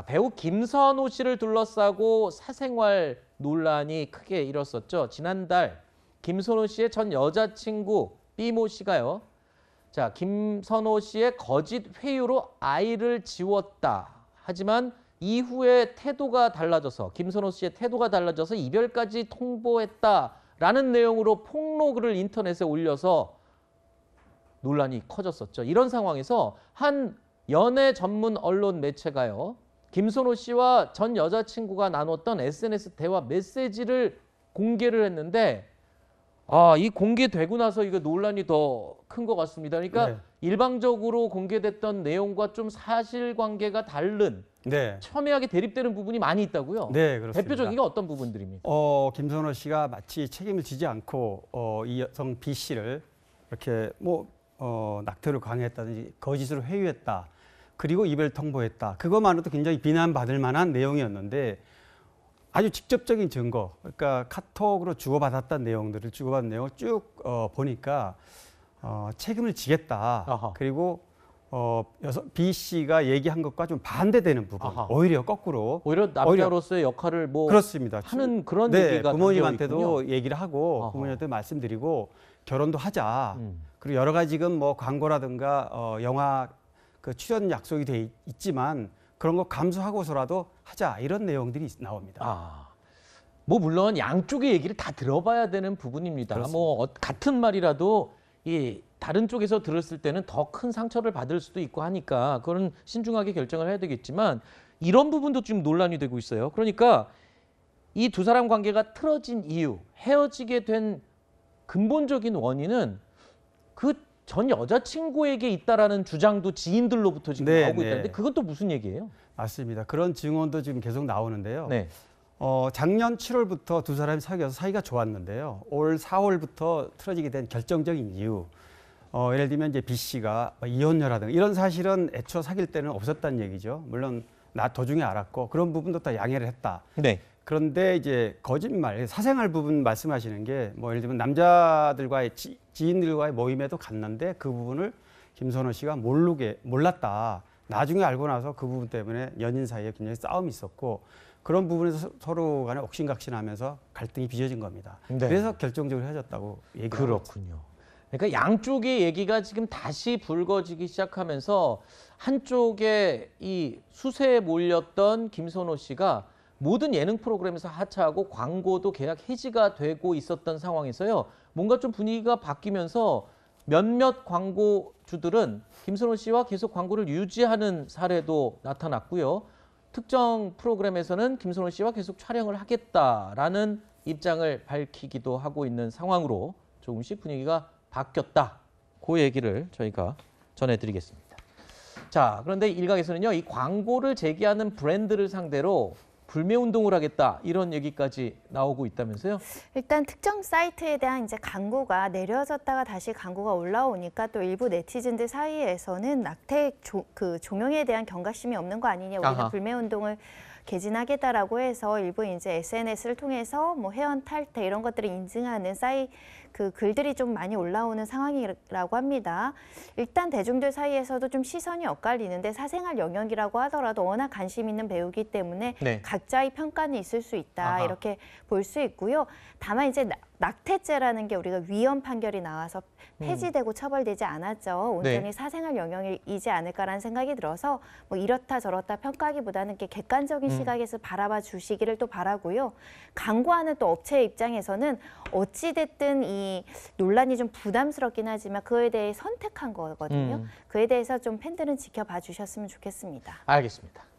아, 배우 김선호 씨를 둘러싸고 사생활 논란이 크게 일었었죠. 지난달 김선호 씨의 전 여자친구 B모 씨가요. 자, 김선호 씨의 거짓 회유로 아이를 지웠다. 하지만 이후에 태도가 달라져서 김선호 씨의 태도가 달라져서 이별까지 통보했다라는 내용으로 폭로글을 인터넷에 올려서 논란이 커졌었죠. 이런 상황에서 한 연애 전문 언론 매체가요. 김선호 씨와 전 여자친구가 나눴던 SNS 대화 메시지를 공개를 했는데 아, 이 공개되고 나서 이거 논란이 더 큰 것 같습니다. 그러니까 네. 일방적으로 공개됐던 내용과 좀 사실관계가 다른 네. 첨예하게 대립되는 부분이 많이 있다고요. 네, 그렇습니다. 대표적인 게 어떤 부분들입니까? 어, 김선호 씨가 마치 책임을 지지 않고 어, 이 여성 B 씨를 이렇게 뭐 어, 낙태를 강요했다든지 거짓으로 회유했다. 그리고 이별 통보했다. 그것만으로도 굉장히 비난받을 만한 내용이었는데 아주 직접적인 증거, 그러니까 카톡으로 주고받았던 내용들을 주고받은 내용을 쭉 어, 보니까 어, 책임을 지겠다. 아하. 그리고 어, 여성 B 씨가 얘기한 것과 좀 반대되는 부분, 아하. 오히려 거꾸로 오히려 남자로서의 역할을 뭐 그렇습니다. 하는 그런 네, 얘기가 부모님한테도 얘기를 하고 아하. 부모님한테 말씀드리고 결혼도 하자. 음. 그리고 여러 가지 지금 뭐 광고라든가 어, 영화 그 출연 약속이 돼 있지만 그런 거 감수하고서라도 하자 이런 내용들이 나옵니다. 아. 뭐 물론 양쪽의 얘기를 다 들어봐야 되는 부분입니다. 그렇습니다. 뭐 어, 같은 말이라도 이 다른 쪽에서 들었을 때는 더 큰 상처를 받을 수도 있고 하니까 그런 신중하게 결정을 해야 되겠지만 이런 부분도 지금 논란이 되고 있어요. 그러니까 이 두 사람 관계가 틀어진 이유, 헤어지게 된 근본적인 원인은 그전 여자친구에게 있다라는 주장도 지인들로부터 지금 네, 나오고 네. 있다는데 그것도 무슨 얘기예요? 맞습니다. 그런 증언도 지금 계속 나오는데요. 네. 어, 작년 7월부터 두 사람이 사귀어서 사이가 좋았는데요. 올 4월부터 틀어지게 된 결정적인 이유. 어, 예를 들면 이제 B 씨가 뭐 이혼녀라든가 이런 사실은 애초 사귈 때는 없었다는 얘기죠. 물론 나 도중에 알았고 그런 부분도 다 양해를 했다. 네. 그런데 이제 거짓말, 사생활 부분 말씀하시는 게 뭐 예를 들면 남자들과의 지, 인들과의 모임에도 갔는데 그 부분을 김선호 씨가 모르게 몰랐다. 나중에 알고 나서 그 부분 때문에 연인 사이에 굉장히 싸움이 있었고 그런 부분에서 서로 간에 옥신각신하면서 갈등이 빚어진 겁니다. 네. 그래서 결정적으로 헤어졌다고 얘기를 그렇군요. 죠 그러니까 양쪽의 얘기가 지금 다시 불거지기 시작하면서 한쪽에 이 수세에 몰렸던 김선호 씨가 모든 예능 프로그램에서 하차하고 광고도 계약 해지가 되고 있었던 상황에서요. 뭔가 좀 분위기가 바뀌면서 몇몇 광고주들은 김선호 씨와 계속 광고를 유지하는 사례도 나타났고요. 특정 프로그램에서는 김선호 씨와 계속 촬영을 하겠다라는 입장을 밝히기도 하고 있는 상황으로 조금씩 분위기가 바뀌었다. 그 얘기를 저희가 전해드리겠습니다. 자, 그런데 일각에서는요, 이 광고를 제기하는 브랜드를 상대로 불매 운동을 하겠다 이런 얘기까지 나오고 있다면서요? 일단 특정 사이트에 대한 이제 광고가 내려졌다가 다시 광고가 올라오니까 또 일부 네티즌들 사이에서는 낙태 조, 그조명에 대한 경각심이 없는 거 아니냐 우리가 불매 운동을 개진하겠다라고 해서 일부 이제 SNS를 통해서 뭐 회원 탈퇴 이런 것들을 인증하는 사이 그 글들이 좀 많이 올라오는 상황이라고 합니다. 일단 대중들 사이에서도 좀 시선이 엇갈리는데 사생활 영역이라고 하더라도 워낙 관심 있는 배우기 때문에 네. 각자의 평가는 있을 수 있다 아하. 이렇게 볼 수 있고요. 다만 이제 낙태죄라는 게 우리가 위헌 판결이 나와서 음. 폐지되고 처벌되지 않았죠. 온전히 네. 사생활 영역이지 않을까라는 생각이 들어서 뭐 이렇다 저렇다 평가하기보다는 게 객관적인 음. 시각에서 바라봐 주시기를 또 바라고요. 광고하는 또 업체 의 입장에서는 어찌 됐든 이 논란이 좀 부담스럽긴 하지만 그에 대해 선택한 거거든요. 음. 그에 대해서 좀 팬들은 지켜봐 주셨으면 좋겠습니다. 알겠습니다.